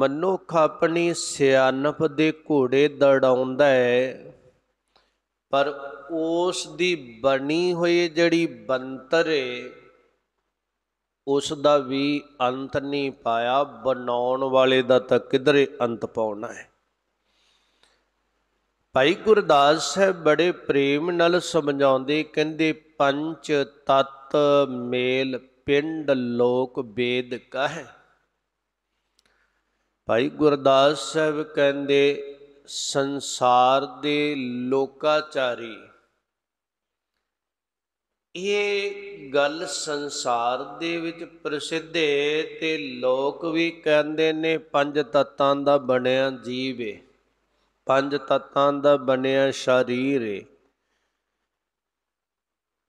ਮਨੁੱਖ ਆਪਣੀ ਸਿਆਣਪ ਦੇ ਘੋੜੇ ਦੜਾਉਂਦਾ ਹੈ ਪਰ ਉਸ ਦੀ ਬਣੀ ਹੋਈ ਜਿਹੜੀ ਬੰਤਰ ਹੈ ਉਸ ਦਾ ਵੀ ਅੰਤ ਨਹੀਂ ਪਾਇਆ ਬਣਾਉਣ ਵਾਲੇ ਦਾ ਤਾਂ ਕਿਧਰੇ ਅੰਤ ਪਾਉਣਾ ਹੈ ਭਾਈ ਗੁਰਦਾਸ ਸਾਹਿਬ ਬੜੇ ਪ੍ਰੇਮ ਨਾਲ ਸਮਝਾਉਂਦੇ ਕਹਿੰਦੇ ਪੰਜ ਤਤ ਮੇਲ ਪਿੰਡ ਲੋਕ ਵੇਦ ਕਹੇ ਭਾਈ ਗੁਰਦਾਸ ਸਾਹਿਬ ਕਹਿੰਦੇ ਸੰਸਾਰ ਦੇ ਲੋਕਾਚਾਰੀ ਇਹ ਗੱਲ ਸੰਸਾਰ ਦੇ ਵਿੱਚ ਪ੍ਰਸਿੱਧ ਹੈ ਤੇ ਲੋਕ ਵੀ ਕਹਿੰਦੇ ਨੇ ਪੰਜ ਤਤਾਂ ਦਾ ਬਣਿਆ ਜੀਵ ਏ ਪੰਜ ਤਤਾਂ ਦਾ ਬਣਿਆ ਸ਼ਰੀਰ ਏ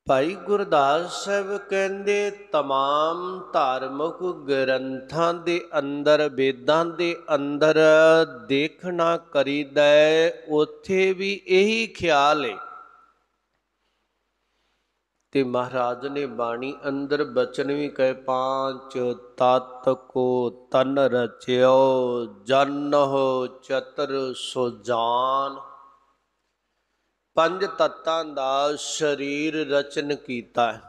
ਭਾਈ ਗੁਰਦਾਸ ਸਾਹਿਬ ਕਹਿੰਦੇ तमाम ਧਾਰਮਿਕ ਗ੍ਰੰਥਾਂ ਦੇ ਅੰਦਰ ਵੇਦਾਂ ਦੇ ਅੰਦਰ ਦੇਖਣਾ ਕਰੀਦਾ ਉੱਥੇ ਵੀ ਇਹੀ ਖਿਆਲ ਹੈ ਤੇ ਮਹਾਰਾਜ ਨੇ ਬਾਣੀ ਅੰਦਰ ਬਚਨ ਵੀ ਕਹੇ ਪਾਂਚ ਤਤ ਕੋ ਤਨ ਰਚਿਓ ਜਨ ਹੋ ਚਤਰ ਸੁਜਾਨ ਪੰਜ ਤੱਤਾਂ ਦਾ ਸਰੀਰ ਰਚਨ ਕੀਤਾ ਹੈ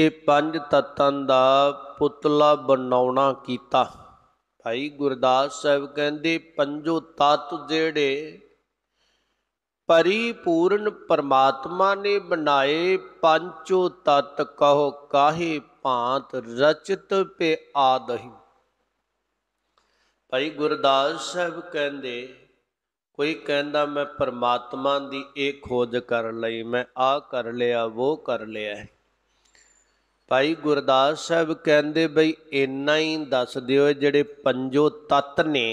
ਇਹ ਪੰਜ ਤੱਤਾਂ ਦਾ ਪੁਤਲਾ ਬਣਾਉਣਾ ਕੀਤਾ ਭਾਈ ਗੁਰਦਾਸ ਸਾਹਿਬ ਕਹਿੰਦੇ ਪੰਜੋ ਤਤ ਜਿਹੜੇ ਪਰਿਪੂਰਨ ਪਰਮਾਤਮਾ ਨੇ ਬਣਾਏ ਪੰਜੋ ਤਤ ਕਹੋ ਕਾਹੇ ਭਾਂਤ ਰਚਿਤ ਪੇ ਆਦਹੀ ਭਾਈ ਗੁਰਦਾਸ ਸਾਹਿਬ ਕਹਿੰਦੇ ਕੋਈ ਕਹਿੰਦਾ ਮੈਂ ਪਰਮਾਤਮਾ ਦੀ ਇਹ ਖੋਜ ਕਰ ਲਈ ਮੈਂ ਆ ਕਰ ਲਿਆ ਉਹ ਕਰ ਲਿਆ ਭਾਈ ਗੁਰਦਾਸ ਸਾਹਿਬ ਕਹਿੰਦੇ ਬਈ ਇੰਨਾ ਹੀ ਦੱਸ ਦਿਓ ਜਿਹੜੇ ਪੰਜੋ ਤਤ ਨੇ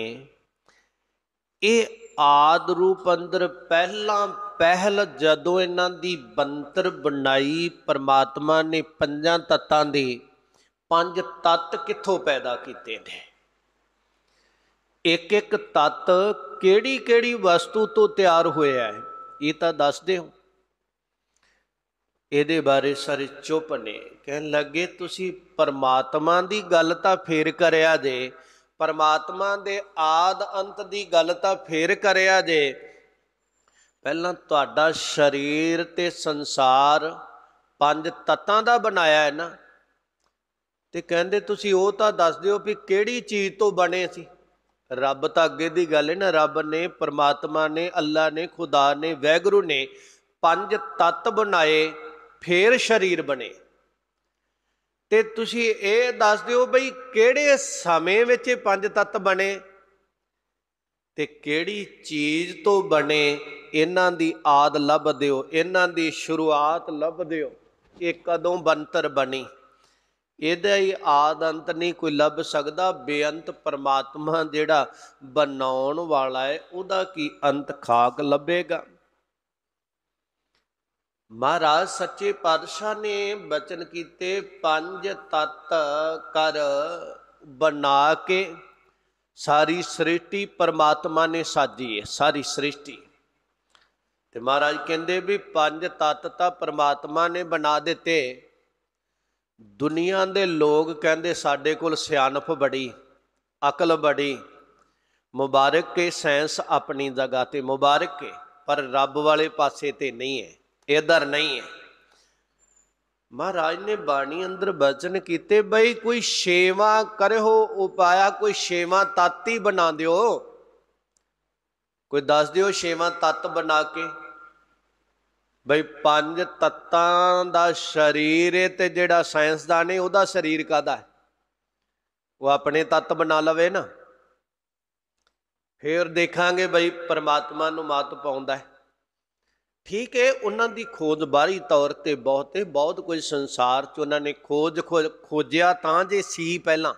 ਇਹ ਆਦ ਰੂਪ ਅੰਦਰ ਪਹਿਲਾਂ ਪਹਿਲ ਜਦੋਂ ਇਹਨਾਂ ਦੀ ਬੰਤਰ ਬਣਾਈ ਪਰਮਾਤਮਾ ਨੇ ਪੰਜਾਂ ਤਤਾਂ ਦੀ ਪੰਜ ਤਤ ਕਿੱਥੋਂ ਪੈਦਾ ਕੀਤੇ ਨੇ ਇੱਕ ਇੱਕ ਤਤ ਕਿਹੜੀ ਕਿਹੜੀ ਵਸਤੂ ਤੋਂ ਤਿਆਰ ਹੋਇਆ ਹੈ ਇਹ ਤਾਂ ਦੱਸ ਦਿਓ ਇਹਦੇ ਬਾਰੇ ਸਾਰੇ ਚੁੱਪ ਨੇ ਕਹਿਣ ਲੱਗੇ ਤੁਸੀਂ ਪਰਮਾਤਮਾ ਦੀ ਗੱਲ ਤਾਂ ਫੇਰ ਕਰਿਆ ਜੇ ਪਰਮਾਤਮਾ ਦੇ ਆਦ ਅੰਤ ਦੀ ਗੱਲ ਤਾਂ ਫੇਰ ਕਰਿਆ ਜੇ ਪਹਿਲਾਂ ਤੁਹਾਡਾ ਸਰੀਰ ਤੇ ਸੰਸਾਰ ਪੰਜ ਤਤਾਂ ਦਾ ਬਣਾਇਆ ਹੈ ਨਾ ਤੇ ਕਹਿੰਦੇ ਤੁਸੀਂ ਉਹ ਤਾਂ ਦੱਸ ਦਿਓ ਵੀ ਕਿਹੜੀ ਚੀਜ਼ ਤੋਂ ਬਣੇ ਸੀ ਰੱਬ ਤਾਂ ਅੱਗੇ ਦੀ ਗੱਲ ਹੈ ਨਾ ਰੱਬ ਨੇ ਪਰਮਾਤਮਾ ਨੇ ਅੱਲਾ ਨੇ ਖੁਦਾ ਨੇ ਵੈਗਰੂ ਨੇ ਪੰਜ ਤੱਤ ਬਣਾਏ ਫੇਰ ਸਰੀਰ ਬਣੇ ਤੇ ਤੁਸੀਂ ਇਹ ਦੱਸ ਦਿਓ ਬਈ ਕਿਹੜੇ ਸਮੇਂ ਵਿੱਚ ਇਹ ਪੰਜ ਤੱਤ ਬਣੇ ਤੇ ਕਿਹੜੀ ਚੀਜ਼ ਤੋਂ ਬਣੇ ਇਹਨਾਂ ਦੀ ਆਦ ਲੱਭ ਦਿਓ ਇਹਨਾਂ ਦੀ ਸ਼ੁਰੂਆਤ ਲੱਭ ਦਿਓ ਇਹ ਕਦੋਂ ਬੰਤਰ ਬਣੀ ਇਹਦਾ ਹੀ ਆਦ ਅੰਤ ਨਹੀਂ ਕੋਈ ਲੱਭ ਸਕਦਾ ਬੇਅੰਤ ਪਰਮਾਤਮਾ ਜਿਹੜਾ ਬਣਾਉਣ ਵਾਲਾ ਹੈ ਉਹਦਾ ਕੀ ਅੰਤ ਖਾਕ ਲੱਭੇਗਾ ਮਹਾਰਾਜ ਸੱਚੇ ਪਾਤਸ਼ਾਹ ਨੇ ਬਚਨ ਕੀਤੇ ਪੰਜ ਤਤ ਕਰ ਬਣਾ ਕੇ ਸਾਰੀ ਸ੍ਰਿਸ਼ਟੀ ਪਰਮਾਤਮਾ ਨੇ ਸਾਜੀ ਹੈ ਸਾਰੀ ਸ੍ਰਿਸ਼ਟੀ ਤੇ ਮਹਾਰਾਜ ਕਹਿੰਦੇ ਵੀ ਪੰਜ ਤਤ ਤਾਂ ਪਰਮਾਤਮਾ ਨੇ ਬਣਾ ਦਿੱਤੇ ਦੁਨੀਆ ਦੇ ਲੋਕ ਕਹਿੰਦੇ ਸਾਡੇ ਕੋਲ ਸਿਆਣਪ ਬੜੀ ਅਕਲ ਬੜੀ ਮੁਬਾਰਕ ਕੇ ਸਾਇੰਸ ਆਪਣੀ ਜਗ੍ਹਾ ਤੇ ਮੁਬਾਰਕ ਕੇ ਪਰ ਰੱਬ ਵਾਲੇ ਪਾਸੇ ਤੇ ਨਹੀਂ ਹੈ ਇਧਰ ਨਹੀਂ ਹੈ ਮਹਾਰਾਜ ਨੇ ਬਾਣੀ ਅੰਦਰ ਬਚਨ ਕੀਤੇ ਬਈ ਕੋਈ ਛੇਵਾ ਕਰਿਓ ਉਪਾਇਆ ਕੋਈ ਛੇਵਾ ਤਾਤੀ ਬਣਾ ਦਿਓ ਕੋਈ ਦੱਸ ਦਿਓ ਛੇਵਾ ਤਤ ਬਣਾ ਕੇ ਬਈ ਪੰਜ ਤੱਤਾਂ ਦਾ ਸਰੀਰ ਹੈ ਤੇ ਜਿਹੜਾ ਸਾਇੰਸਦਾਨ ਹੈ ਉਹਦਾ ਸਰੀਰ ਕਾਦਾ ਹੈ ਉਹ ਆਪਣੇ ਤੱਤ ਬਣਾ ਲਵੇ ਨਾ ਫੇਰ ਦੇਖਾਂਗੇ ਬਈ ਪਰਮਾਤਮਾ ਨੂੰ ਮਾਤ ਪਾਉਂਦਾ ਹੈ ਠੀਕ ਹੈ ਉਹਨਾਂ ਦੀ ਖੋਜ ਬਾਹਰੀ ਤੌਰ ਤੇ ਬਹੁਤ ਹੀ ਬਹੁਤ ਕੁਝ ਸੰਸਾਰ 'ਚ ਉਹਨਾਂ ਨੇ ਖੋਜ ਖੋਜਿਆ ਤਾਂ ਜੇ ਸੀ ਪਹਿਲਾਂ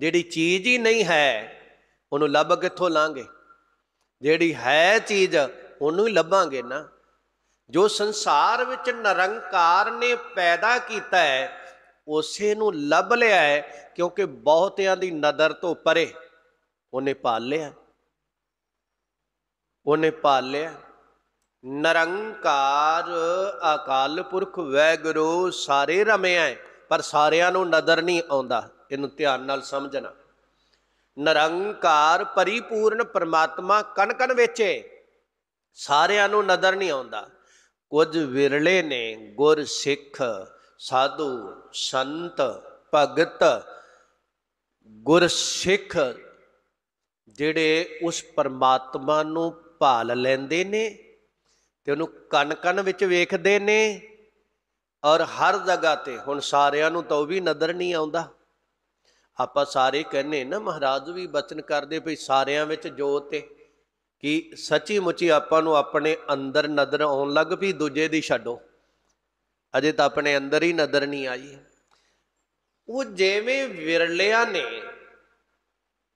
ਜਿਹੜੀ ਚੀਜ਼ ਹੀ ਨਹੀਂ ਹੈ ਉਹਨੂੰ ਲੱਭ ਕਿੱਥੋਂ ਲਾਂਗੇ ਜਿਹੜੀ ਹੈ ਚੀਜ਼ ਉਹਨੂੰ ਹੀ ਲੱਭਾਂਗੇ ਨਾ ਜੋ ਸੰਸਾਰ ਵਿੱਚ ਨਿਰੰਕਾਰ ਨੇ ਪੈਦਾ ਕੀਤਾ ਹੈ ਉਸੇ ਨੂੰ ਲੱਭ ਲਿਆ ਹੈ ਕਿਉਂਕਿ ਬਹੁਤਿਆਂ ਦੀ ਨਦਰ ਤੋਂ ਪਰੇ ਉਹਨੇ ਪਾਲ ਲਿਆ ਉਹਨੇ ਪਾਲ ਲਿਆ ਨਿਰੰਕਾਰ ਅਕਾਲ ਪੁਰਖ ਵੈਗਰੋ ਸਾਰੇ ਰਮਿਆ ਪਰ ਸਾਰਿਆਂ ਨੂੰ ਨਦਰ ਨਹੀਂ ਆਉਂਦਾ ਇਹਨੂੰ ਧਿਆਨ ਨਾਲ ਸਮਝਣਾ ਨਿਰੰਕਾਰ ਪਰਿਪੂਰਨ ਪਰਮਾਤਮਾ ਕਣ ਕਣ ਵਿੱਚ ਸਾਰਿਆਂ ਨੂੰ ਨਦਰ ਨਹੀਂ ਆਉਂਦਾ ਕੁਝ ਵਿਰਲੇ ਨੇ ਗੁਰ ਸਿੱਖ ਸਾਧੂ ਸੰਤ ਭਗਤ ਗੁਰ ਸਿੱਖ ਜਿਹੜੇ ਉਸ ਪਰਮਾਤਮਾ ਨੂੰ ਭਾਲ ਲੈਂਦੇ ਨੇ ਤੇ ਉਹਨੂੰ ਕੰਨ ਕੰਨ ਵਿੱਚ ਵੇਖਦੇ ਨੇ ਔਰ ਹਰ ਜਗ੍ਹਾ ਤੇ ਹੁਣ ਸਾਰਿਆਂ ਨੂੰ ਤਾਂ ਉਹ ਵੀ ਨਦਰ ਨਹੀਂ ਆਉਂਦਾ ਆਪਾਂ ਸਾਰੇ ਕਹਿੰਨੇ ਨਾ ਮਹਾਰਾਜ ਵੀ ਬਚਨ ਕਰਦੇ ਭਈ ਸਾਰਿਆਂ ਵਿੱਚ ਜੋਤ ਹੈ ਕਿ ਸੱਚੀ ਮੁੱਚੀ ਆਪਾਂ ਨੂੰ ਆਪਣੇ ਅੰਦਰ ਨਦਰ ਆਉਣ ਲੱਗ ਪਈ ਦੂਜੇ ਦੀ ਛੱਡੋ ਅਜੇ ਤਾਂ ਆਪਣੇ ਅੰਦਰ ਹੀ ਨਦਰ ਨਹੀਂ ਆਈ ਉਹ ਜਿਵੇਂ ਵਿਰਲਿਆਂ ਨੇ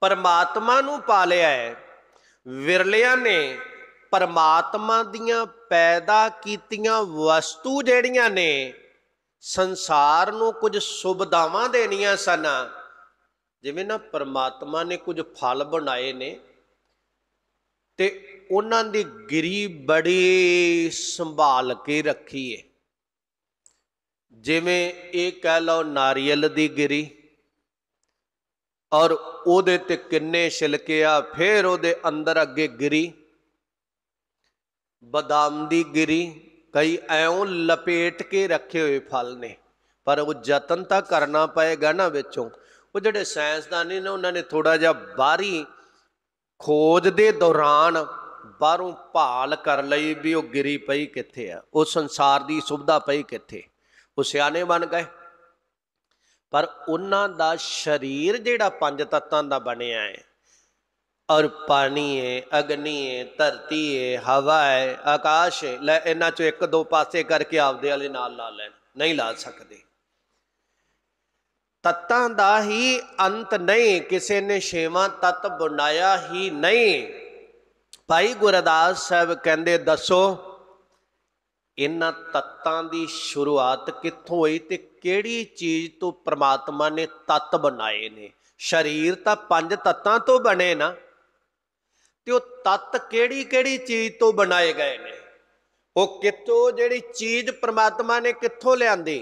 ਪਰਮਾਤਮਾ ਨੂੰ ਪਾ ਲਿਆ ਹੈ ਵਿਰਲਿਆਂ ਨੇ ਪਰਮਾਤਮਾ ਦੀਆਂ ਪੈਦਾ ਕੀਤੀਆਂ ਵਸਤੂ ਜਿਹੜੀਆਂ ਨੇ ਸੰਸਾਰ ਨੂੰ ਕੁਝ ਸੁਭਦਾਵਾਂ ਦੇਣੀਆਂ ਸਨ ਜਿਵੇਂ ਨਾ ਪਰਮਾਤਮਾ ਨੇ ਕੁਝ ਫਲ ਬਣਾਏ ਨੇ ਤੇ ਉਹਨਾਂ ਦੀ ਗਰੀਬ ਬੜੀ ਸੰਭਾਲ ਕੇ ਰੱਖੀ ਏ ਜਿਵੇਂ ਇਹ ਕਹਿ ਲਓ ਨਾਰੀਅਲ ਦੀ ਗਰੀ ਔਰ ਉਹਦੇ ਤੇ ਕਿੰਨੇ ਛਿਲਕੇ ਆ ਫਿਰ ਉਹਦੇ ਅੰਦਰ ਅੱਗੇ ਗਰੀ ਬਦਾਮ ਦੀ ਗਰੀ ਕਈ ਐਉਂ ਲਪੇਟ ਕੇ ਰੱਖੇ ਹੋਏ ਫਲ ਨੇ ਪਰ ਉਹ ਯਤਨ ਤਾਂ ਕਰਨਾ ਪਏਗਾ ਨਾ ਵਿੱਚੋਂ ਉਹ ਜਿਹੜੇ ਸਾਇੰਸਦਾਨੀ ਨੇ ਉਹਨਾਂ ਨੇ ਥੋੜਾ ਜਿਹਾ ਬਾਹਰੀ ਖੋਜ ਦੇ ਦੌਰਾਨ ਬਾਹਰੋਂ ਭਾਲ ਕਰ ਲਈ ਵੀ ਉਹ ਗਿਰੀ ਪਈ ਕਿੱਥੇ ਆ ਉਹ ਸੰਸਾਰ ਦੀ ਸੁਭਦਾ ਪਈ ਕਿੱਥੇ ਉਹ ਸਿਆਣੇ ਬਣ ਗਏ ਪਰ ਉਹਨਾਂ ਦਾ ਸਰੀਰ ਜਿਹੜਾ ਪੰਜ ਤੱਤਾਂ ਦਾ ਬਣਿਆ ਹੈ ਔਰ ਪਾਣੀ ਹੈ ਅਗਨੀ ਹੈ ਧਰਤੀ ਹੈ ਹਵਾ ਹੈ ਆਕਾਸ਼ ਹੈ ਲੈ ਇਹਨਾਂ ਚੋਂ ਇੱਕ ਦੋ ਪਾਸੇ ਕਰਕੇ ਆਪਦੇ ਵਾਲੇ ਨਾਲ ਲਾ ਲੈਣ ਨਹੀਂ ਲਾ ਸਕਦੇ ਤਤਾਂ ਦਾ ਹੀ ਅੰਤ ਨਹੀਂ ਕਿਸੇ ਨੇ ਛੇਵਾਂ ਤਤ ਬਣਾਇਆ ਹੀ ਨਹੀਂ ਭਾਈ ਗੁਰਦਾਸ ਸਾਹਿਬ ਕਹਿੰਦੇ ਦੱਸੋ ਇਹਨਾਂ ਤੱਤਾਂ ਦੀ ਸ਼ੁਰੂਆਤ ਕਿੱਥੋਂ ਹੋਈ ਤੇ ਕਿਹੜੀ ਚੀਜ਼ ਤੋਂ ਪ੍ਰਮਾਤਮਾ ਨੇ ਤੱਤ ਬਣਾਏ ਨੇ ਸਰੀਰ ਤਾਂ ਪੰਜ ਤੱਤਾਂ ਤੋਂ ਬਣੇ ਨਾ ਤੇ ਉਹ ਤੱਤ ਕਿਹੜੀ ਕਿਹੜੀ ਚੀਜ਼ ਤੋਂ ਬਣਾਏ ਗਏ ਨੇ ਉਹ ਕਿੱਥੋਂ ਜਿਹੜੀ ਚੀਜ਼ ਪ੍ਰਮਾਤਮਾ ਨੇ ਕਿੱਥੋਂ ਲਿਆਂਦੀ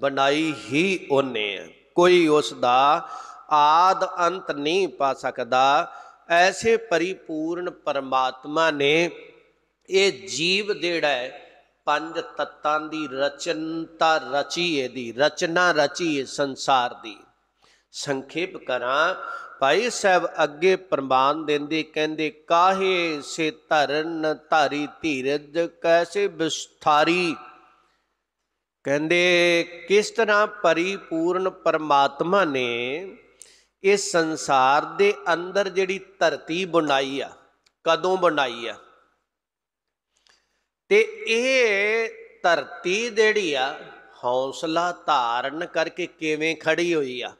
ਬਣਾਈ ਹੀ ਉਹਨੇ ਹੈ ਕੋਈ ਉਸ ਦਾ ਆਦ ਅੰਤ ਨਹੀਂ ਪਾ ਸਕਦਾ ਐਸੇ ਪਰਿਪੂਰਨ ਪਰਮਾਤਮਾ ਨੇ ਇਹ ਜੀਵ ਜਿਹੜਾ ਹੈ ਪੰਜ ਤਤਾਂ ਦੀ ਰਚਨਤਾ ਰਚੀ ਇਹਦੀ ਰਚਨਾ ਰਚੀ ਹੈ ਸੰਸਾਰ ਦੀ ਸੰਖੇਪ ਕਰਾਂ ਭਾਈ ਸਾਹਿਬ ਅੱਗੇ ਪ੍ਰਮਾਨ ਦਿੰਦੇ ਕਹਿੰਦੇ ਕਾਹੇ ਸੇ ਧਰਨ ਧਾਰੀ ਧੀਰਜ ਕੈਸੇ ਵਿਸਥਾਰੀ ਕਹਿੰਦੇ ਕਿਸ ਤਰ੍ਹਾਂ ਪਰਿਪੂਰਨ ਪਰਮਾਤਮਾ ਨੇ ਇਸ ਸੰਸਾਰ ਦੇ ਅੰਦਰ ਜਿਹੜੀ ਧਰਤੀ ਬਣਾਈ ਆ ਕਦੋਂ ਬਣਾਈ ਆ ਤੇ ਇਹ ਧਰਤੀ ਜਿਹੜੀ ਆ ਹੌਸਲਾ ਧਾਰਨ ਕਰਕੇ ਕਿਵੇਂ ਖੜੀ ਹੋਈ ਆ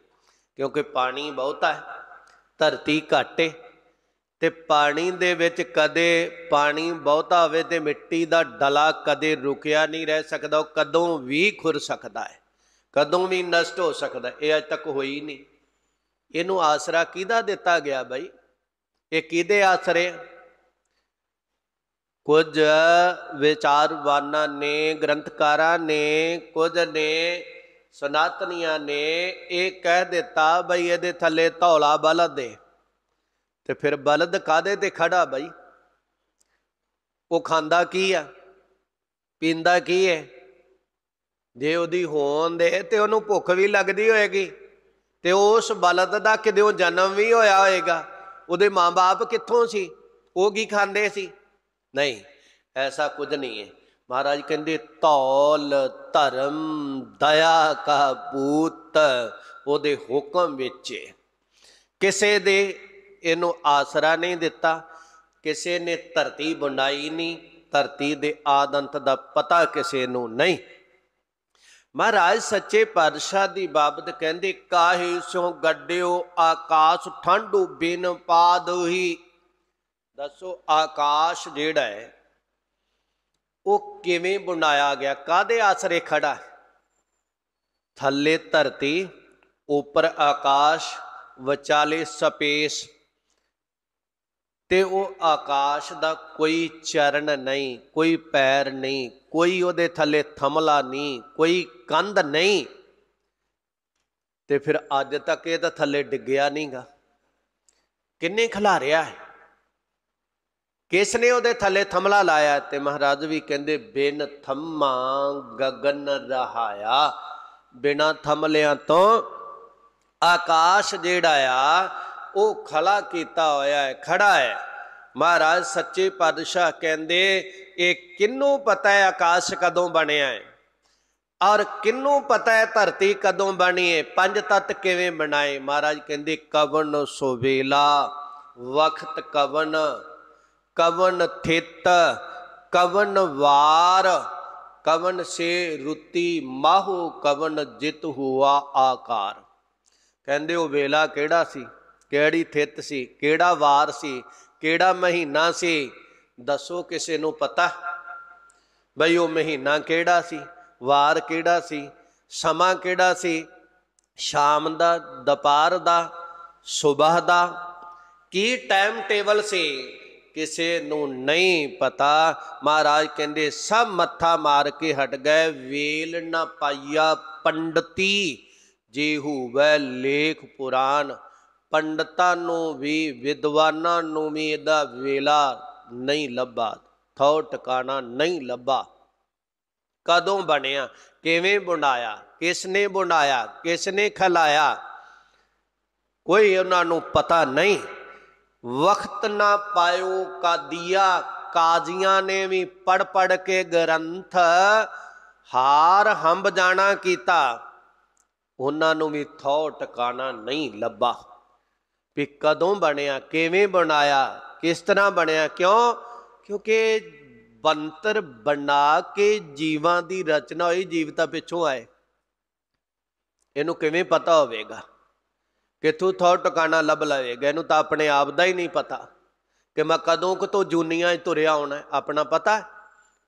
ਕਿਉਂਕਿ ਪਾਣੀ ਬਹੁਤਾ ਹੈ ਧਰਤੀ ਘਾਟੇ ਤੇ ਪਾਣੀ ਦੇ ਵਿੱਚ ਕਦੇ ਪਾਣੀ ਬਹੁਤਾ ਹੋਵੇ ਤੇ ਮਿੱਟੀ ਦਾ ਡਲਾ ਕਦੇ ਰੁਕਿਆ ਨਹੀਂ ਰਹਿ ਸਕਦਾ ਉਹ ਕਦੋਂ ਵੀ ਖੁਰ ਸਕਦਾ ਹੈ ਕਦੋਂ ਵੀ ਨਸ਼ਟ ਹੋ ਸਕਦਾ ਇਹ ਅਜ ਤੱਕ ਹੋਈ ਨਹੀਂ ਇਹਨੂੰ ਆਸਰਾ ਕਿਹਦਾ ਦਿੱਤਾ ਗਿਆ ਬਾਈ ਇਹ ਕਿਹਦੇ ਆਸਰੇ ਕੁਝ ਵਿਚਾਰਵਾਨਾਂ ਨੇ ਗ੍ਰੰਥਕਾਰਾਂ ਨੇ ਕੁਝ ਨੇ ਸਨਾਤਨੀਆਂ ਨੇ ਇਹ ਕਹਿ ਦਿੱਤਾ ਬਈ ਇਹਦੇ ਥੱਲੇ ਧੌਲਾ ਬਲਦ ਦੇ ਤੇ ਫਿਰ ਬਲਦ ਕਾਦੇ ਤੇ ਖੜਾ ਬਾਈ ਉਹ ਖਾਂਦਾ ਕੀ ਆ ਪੀਂਦਾ ਕੀ ਹੈ ਜੇ ਉਹਦੀ ਹੋਣ ਦੇ ਤੇ ਉਹਨੂੰ ਭੁੱਖ ਵੀ ਲੱਗਦੀ ਹੋਏਗੀ ਤੇ ਉਸ ਬਲਦ ਦਾ ਉਹ ਜਨਮ ਵੀ ਹੋਇਆ ਹੋਏਗਾ ਉਹਦੇ ਮਾਪੇ ਕਿੱਥੋਂ ਸੀ ਉਹ ਕੀ ਖਾਂਦੇ ਸੀ ਨਹੀਂ ਐਸਾ ਕੁਝ ਨਹੀਂ ਹੈ ਮਹਾਰਾਜ ਕਹਿੰਦੇ ਤੌਲ ਧਰਮ ਦਇਆ ਕਾ ਪੂਤ ਉਹਦੇ ਹੁਕਮ ਵਿੱਚ ਕਿਸੇ ਦੇ ਇਹਨੂੰ ਆਸਰਾ ਨਹੀਂ ਦਿੱਤਾ ਕਿਸੇ ਨੇ ਧਰਤੀ ਬਣਾਈ ਨਹੀਂ ਧਰਤੀ ਦੇ ਆਦੰਤ ਦਾ ਪਤਾ ਕਿਸੇ ਨੂੰ ਨਹੀਂ ਮਹਾਰਾਜ ਸੱਚੇ ਪਾਤਸ਼ਾਹ ਦੀ ਬਾਬਤ ਕਹਿੰਦੇ ਕਾਹੇ ਸੋ ਗੱਡਿਓ ਆਕਾਸ਼ ਠੰਡੂ ਬਿਨ ਪਾਦ ਹੀ ਦੱਸੋ ਆਕਾਸ਼ ਜਿਹੜਾ ਹੈ ਉਹ ਕਿਵੇਂ ਬਣਾਇਆ ਗਿਆ ਕਾਦੇ ਆਸਰੇ ਖੜਾ ਥੱਲੇ ਧਰਤੀ ਉੱਪਰ ਆਕਾਸ਼ ਵਿਚਾਲੇ ਸਪੇਸ ਤੇ ਉਹ ਆਕਾਸ਼ ਦਾ ਕੋਈ ਚਰਨ ਨਹੀਂ ਕੋਈ ਪੈਰ ਨਹੀਂ ਕੋਈ ਉਹਦੇ ਥੱਲੇ ਥਮਲਾ ਨਹੀਂ ਕੋਈ ਕੰਧ ਨਹੀਂ ਤੇ ਫਿਰ ਅੱਜ ਤੱਕ ਇਹ ਤਾਂ ਥੱਲੇ ਡਿੱਗਿਆ ਨਹੀਂਗਾ ਕਿੰਨੇ ਖਲਾਰਿਆ ਹੈ ਕਿਸ ਨੇ ਉਹਦੇ ਥੱਲੇ ਥਮਲਾ ਲਾਇਆ ਤੇ ਮਹਾਰਾਜ ਵੀ ਕਹਿੰਦੇ ਬਿਨ ਥੰਮਾ ਗਗਨ ਰਹਾਇਆ ਬਿਨਾ ਥਮਲਿਆਂ ਤੋਂ ਆਕਾਸ਼ ਜਿਹੜਾ ਆ ਉਹ ਖਲਾ ਕੀਤਾ ਹੋਇਆ ਹੈ ਖੜਾ ਹੈ ਮਹਾਰਾਜ ਸੱਚੇ ਪਾਤਸ਼ਾਹ ਕਹਿੰਦੇ ਇਹ ਕਿੰਨੂੰ ਪਤਾ ਹੈ ਆਕਾਸ਼ ਕਦੋਂ ਬਣਿਆ ਹੈ ਔਰ ਕਿੰਨੂੰ ਪਤਾ ਹੈ ਧਰਤੀ ਕਦੋਂ ਬਣੀ ਹੈ ਪੰਜ ਤਤ ਕਿਵੇਂ ਬਣਾਏ ਮਹਾਰਾਜ ਕਹਿੰਦੇ ਕਵਨ ਸੋਵੇਲਾ ਵਖਤ ਕਵਨ ਕਵਨ ਥਿਤ ਕਵਨ ਵਾਰ ਕਵਨ ਸੇ ਰੁਤੀ ਮਾਹੋ ਕਵਨ ਜਿਤ ਹੁਆ ਆਕਾਰ ਕਹਿੰਦੇ ਉਹ ਵੇਲਾ ਕਿਹੜਾ ਸੀ ਕਿਹੜੀ ਥਿਤ ਸੀ ਕਿਹੜਾ ਵਾਰ ਸੀ ਕਿਹੜਾ ਮਹੀਨਾ ਸੀ ਦੱਸੋ ਕਿਸੇ ਨੂੰ ਪਤਾ ਬਈ ਉਹ ਮਹੀਨਾ ਕਿਹੜਾ ਸੀ ਵਾਰ ਕਿਹੜਾ ਸੀ ਸਮਾਂ ਕਿਹੜਾ ਸੀ ਸ਼ਾਮ ਦਾ ਦੁਪਹਿਰ ਦਾ ਸਵੇਰ ਦਾ ਕੀ ਟਾਈਮ ਟੇਬਲ ਸੀ ਕਿਸੇ ਨੂੰ ਨਹੀਂ ਪਤਾ ਮਹਾਰਾਜ ਕਹਿੰਦੇ ਸਭ ਮੱਥਾ ਮਾਰ ਕੇ ਹਟ ਗਏ ਵੇਲ ਨਾ ਪਾਇਆ ਪੰਡਤੀ ਜੇ ਹੋਵੇ ਲੇਖ ਪੁਰਾਨ ਪੰਡਤਾਂ ਨੂੰ ਵੀ ਵਿਦਵਾਨਾਂ ਨੂੰ ਵੀ ਇਹਦਾ ਵੇਲਾ ਨਹੀਂ ਲੱਭਾ ਥੋ ਟਿਕਾਣਾ ਨਹੀਂ ਲੱਭਾ ਕਦੋਂ ਬਣਿਆ ਕਿਵੇਂ ਬੁਣਾਇਆ ਕਿਸ ਨੇ ਬੁਣਾਇਆ ਕਿਸ ਨੇ ਖਲਾਇਆ ਕੋਈ ਉਹਨਾਂ ਨੂੰ ਪਤਾ ਨਹੀਂ ਵਕਤ ਨਾ ਪਾਇਓ ਕਾਦੀਆ ਕਾਜ਼ੀਆਂ ਨੇ ਵੀ ਪੜ ਪੜ ਕੇ ਗ੍ਰੰਥ ਹਾਰ ਹੰਬ ਜਾਣਾ ਕੀਤਾ ਉਹਨਾਂ ਨੂੰ ਵੀ ਥੋ ਟਿਕਾਣਾ ਨਹੀਂ ਲੱਭਾ ਵੀ ਕਦੋਂ ਬਣਿਆ ਕਿਵੇਂ ਬਣਾਇਆ ਕਿਸ ਤਰ੍ਹਾਂ ਬਣਿਆ ਕਿਉਂ ਕਿਉਂਕਿ ਬੰਤਰ ਬਣਾ ਕੇ ਜੀਵਾਂ ਦੀ ਰਚਨਾ ਹੋਈ ਜੀਵਤਾ ਪਿੱਛੋਂ ਆਏ ਇਹਨੂੰ ਕਿਵੇਂ ਪਤਾ ਹੋਵੇਗਾ ਕਿਥੋਂ ਥੋੜ ਟਿਕਾਣਾ ਲੱਭ ਲਵੇਗਾ ਇਹਨੂੰ ਤਾਂ ਆਪਣੇ ਆਪ ਦਾ ਹੀ ਨਹੀਂ ਪਤਾ ਕਿ ਮੈਂ ਕਦੋਂ ਕਿ ਤੋਂ ਜੁਨੀਆਂ 'ਚ ਤੁਰਿਆ ਹੋਣਾ ਆਪਣਾ ਪਤਾ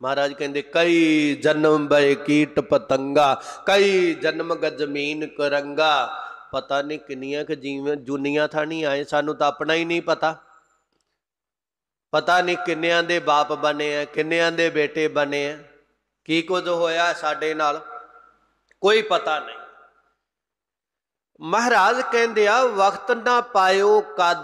ਮਹਾਰਾਜ ਕਹਿੰਦੇ ਕਈ ਜਨਮ ਬਏ ਕੀਟ ਪਤੰਗਾ ਕਈ ਜਨਮ ਗਜ਼ਮੀਨ ਜ਼ਮੀਨ ਕਰੰਗਾ ਪਤਾ ਨਹੀਂ ਕਿੰਨੀਆਂ ਕਿ ਜੀਵਨ ਜੁਨੀਆਂ ਥਾਂ ਨਹੀਂ ਆਏ ਸਾਨੂੰ ਤਾਂ ਆਪਣਾ ਹੀ ਨਹੀਂ ਪਤਾ ਪਤਾ ਨਹੀਂ ਕਿੰਨਿਆਂ ਦੇ ਬਾਪ ਬਣੇ ਆ ਕਿੰਨਿਆਂ ਦੇ ਬੇਟੇ ਬਣੇ ਆ ਕੀ ਕੁਝ ਹੋਇਆ ਸਾਡੇ ਨਾਲ ਕੋਈ ਪਤਾ ਨਹੀਂ ਮਹਾਰਾਜ ਕਹਿੰਦੇ ਆ ਵਕਤ ਨਾ ਪਾਇਓ ਕਦ